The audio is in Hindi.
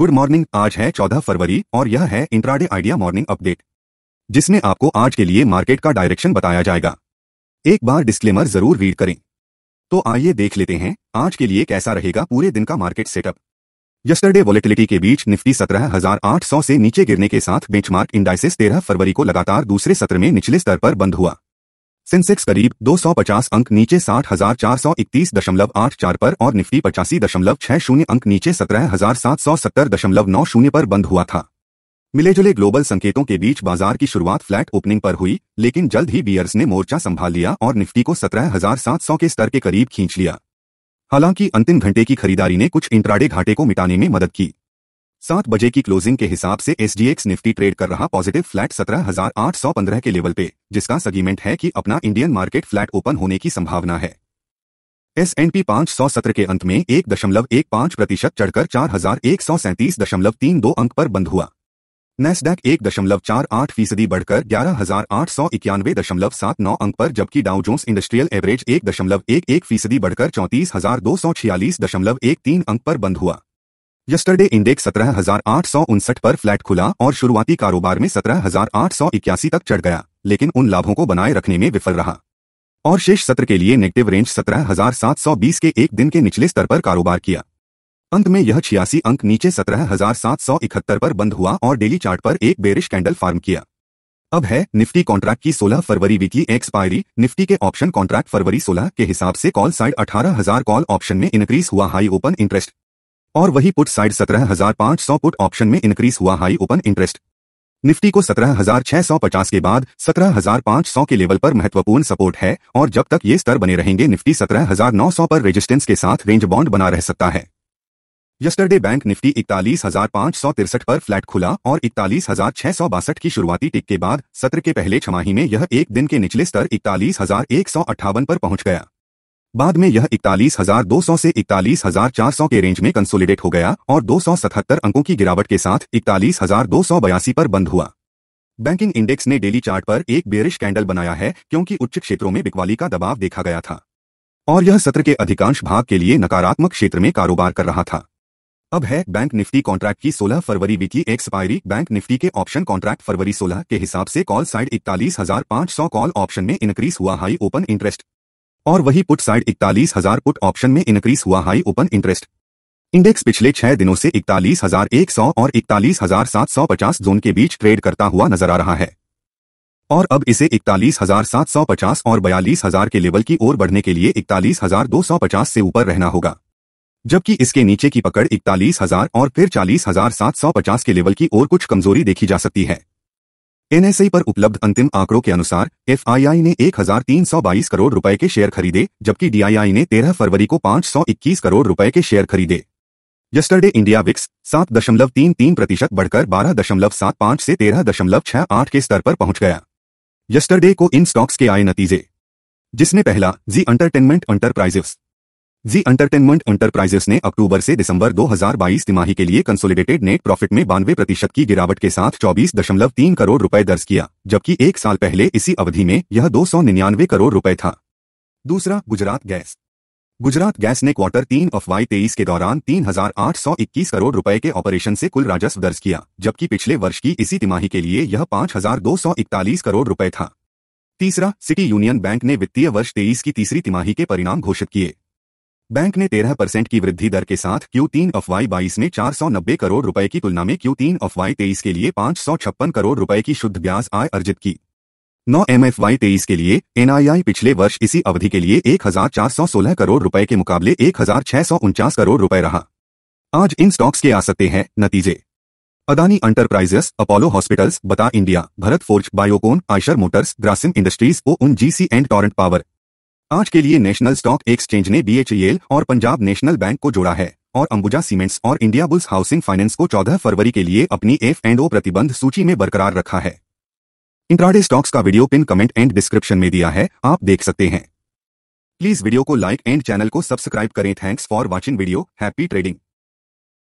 गुड मॉर्निंग आज है 14 फरवरी और यह है इंट्राडे आइडिया मॉर्निंग अपडेट जिसमें आपको आज के लिए मार्केट का डायरेक्शन बताया जाएगा एक बार डिस्क्लेमर जरूर रीड करें तो आइए देख लेते हैं आज के लिए कैसा रहेगा पूरे दिन का मार्केट सेटअप यस्टरडे वॉलेटिलिटी के बीच निफ्टी 17,800 से नीचे गिरने के साथ बेंचमार्क इंडाइसिस 13 फरवरी को लगातार दूसरे सत्र में निचले स्तर पर बंद हुआ सेंसेक्स करीब 250 अंक नीचे साठ हजार चार सौ इकतीस दशमलव आठ चार पर और निफ्टी पचासी दशमलव छह शून्य अंक नीचे सत्रह हजार सात सौ सत्तर दशमलव नौ शून्य पर बंद हुआ था मिले जुले ग्लोबल संकेतों के बीच बाजार की शुरुआत फ्लैट ओपनिंग पर हुई लेकिन जल्द ही बियर्स ने मोर्चा संभाल लिया और निफ्टी को सत्रह हजार सात सौ के स्तर के करीब खींच लिया हालांकि अंतिम घंटे की खरीदारी ने कुछ इंट्राडे घाटे को मिटाने में मदद की सात बजे की क्लोजिंग के हिसाब से एसडीएक्स निफ्टी ट्रेड कर रहा पॉजिटिव फ्लैट 17,815 के लेवल पे जिसका सगीमेंट है कि अपना इंडियन मार्केट फ्लैट ओपन होने की संभावना है एस एन पी पांच सौ सत्र के अंत में एक दशमलव एक पांच प्रतिशत चढ़कर चार हजार एक सौ सैंतीस दशमलव तीन दो अंक पर बंद हुआ नेस्डैक एक दशमलव चार आठ फीसदी बढ़कर ग्यारह हजार आठ सौ इक्यानवे दशमलव सात नौ अंक पर जबकि डाउजोन्स इंडस्ट्रियल एवरेज एक दशमलव एक एक फीसदी बढ़कर चौंतीस हजार दो सौ छियालीस दशमलव एक तीन अंक पर बंद हुआ यस्टरडे इंडेक्स सत्रह पर फ्लैट खुला और शुरुआती कारोबार में सत्रह तक चढ़ गया लेकिन उन लाभों को बनाए रखने में विफल रहा और शेष सत्र के लिए नेगेटिव रेंज 17,720 के एक दिन के निचले स्तर पर कारोबार किया अंत में यह छियासी अंक नीचे 17,771 पर बंद हुआ और डेली चार्ट पर एक बेरिश कैंडल फार्म किया अब है निफ्टी कॉन्ट्रैक्ट की 16 फरवरी वीकली एक्सपायरी निफ्टी के ऑप्शन कॉन्ट्रैक्ट फरवरी 16 के हिसाब से कॉल साइड 18,000 कॉल ऑप्शन में इंक्रीज हुआ हाई ओपन इंटरेस्ट और वही पुट साइड 17,500 पुट ऑप्शन में इंक्रीज हुआ हाई ओपन इंटरेस्ट निफ्टी को 17,650 के बाद 17,500 के लेवल पर महत्वपूर्ण सपोर्ट है और जब तक ये स्तर बने रहेंगे निफ्टी 17,900 पर रेजिस्टेंस के साथ रेंज बॉन्ड बना रह सकता है यस्टरडे बैंक निफ्टी इकतालीस पर फ्लैट खुला और इकतालीस की शुरुआती टिक के बाद सत्र के पहले छमाही में यह एक दिन के निचले स्तर इकतालीस पर पहुंच गया बाद में यह इकतालीस हजार दो सौ से इकतालीस हजार चार सौ के रेंज में कंसोलिडेट हो गया और दो सौ सतहत्तर अंकों की गिरावट के साथ इकतालीस हजार दो सौ बयासी पर बंद हुआ बैंकिंग इंडेक्स ने डेली चार्ट पर एक बेरिश कैंडल बनाया है क्योंकि उच्च क्षेत्रों में बिकवाली का दबाव देखा गया था और यह सत्र के अधिकांश भाग के लिए नकारात्मक क्षेत्र में कारोबार कर रहा था अब है बैंक निफ्टी कॉन्ट्रैक्ट की 16 फरवरी वीकली एक्सपायरी बैंक निफ्टी के ऑप्शन कॉन्ट्रैक्ट फरवरी 16 के हिसाब से कॉल साइड इकतालीस हजार सौ कॉल ऑप्शन में इंक्रीज हुआ हाई ओपन इंटरेस्ट और वही पुट साइड इकतालीस हजार पुट ऑप्शन में इंक्रीज हुआ हाई ओपन इंटरेस्ट इंडेक्स पिछले छह दिनों से इकतालीस हजार एक सौ और इकतालीस हजार सात सौ पचास जोन के बीच ट्रेड करता हुआ नजर आ रहा है और अब इसे इकतालीस हजार सात सौ पचास और बयालीस हजार के लेवल की ओर बढ़ने के लिए इकतालीस हजार दो सौ पचास से ऊपर रहना होगा जबकि इसके नीचे की पकड़ इकतालीस हजार और फिर चालीस हजार सात सौ पचास के लेवल की ओर कुछ कमजोरी देखी जा सकती है एनएसए पर उपलब्ध अंतिम आंकड़ों के अनुसार एफआईआई ने 1322 करोड़ रुपए के शेयर खरीदे जबकि डीआईआई ने 13 फरवरी को 521 करोड़ रुपए के शेयर खरीदे यस्टरडे इंडिया विक्स 7.33 प्रतिशत बढ़कर 12.75 से 13.68 के स्तर पर पहुंच गया यस्टरडे को इन स्टॉक्स के आए नतीजे जिसने पहला Zee entertainment enterprises Zee entertainment enterprises ने अक्टूबर से दिसंबर 2022 तिमाही के लिए कंसोलिडेटेड नेट प्रॉफिट में बानवे प्रतिशत की गिरावट के साथ चौबीस दशमलव तीन करोड़ रुपए दर्ज किया जबकि एक साल पहले इसी अवधि में यह दो सौ निन्यानवे करोड़ रुपए था दूसरा गुजरात गैस गुजरात गैस ने क्वार्टर तीन ऑफ वाई तेईस के दौरान 3,821 करोड़ रुपए के ऑपरेशन से कुल राजस्व दर्ज किया जबकि पिछले वर्ष की इसी तिमाही के लिए यह 5,241 करोड़ रुपए था तीसरा सिटी यूनियन बैंक ने वित्तीय वर्ष तेईस की तीसरी तिमाही के परिणाम घोषित किए बैंक ने 13 परसेंट की वृद्धि दर के साथ क्यू तीन एफ वाई बाईस में नब्बे करोड़ रुपए की तुलना में क्यू तीन एफ वाई तेईस के लिए छप्पन करोड़ रुपए की शुद्ध ब्याज आय अर्जित की नौ एम एफ वाई तेईस के लिए एनआईआई पिछले वर्ष इसी अवधि के लिए सोलह करोड़ रुपए के मुकाबले एक करोड़ रुपए रहा आज इन स्टॉक्स के आ सकते हैं नतीजे Adani enterprises Apollo hospitals Bata India Bharat forge Biocon Eicher motors Grasim industries O N GC and Torrent power आज के लिए नेशनल स्टॉक एक्सचेंज ने बीएचईएल और पंजाब नेशनल बैंक को जोड़ा है और अंबुजा सीमेंट्स और इंडिया बुल्स हाउसिंग फाइनेंस को 14 फरवरी के लिए अपनी एफ एंड ओ प्रतिबंध सूची में बरकरार रखा है इंट्राडे स्टॉक्स का video pin comment and description में दिया है आप देख सकते हैं प्लीज वीडियो को लाइक एंड चैनल को सब्सक्राइब करें thanks for watching video happy trading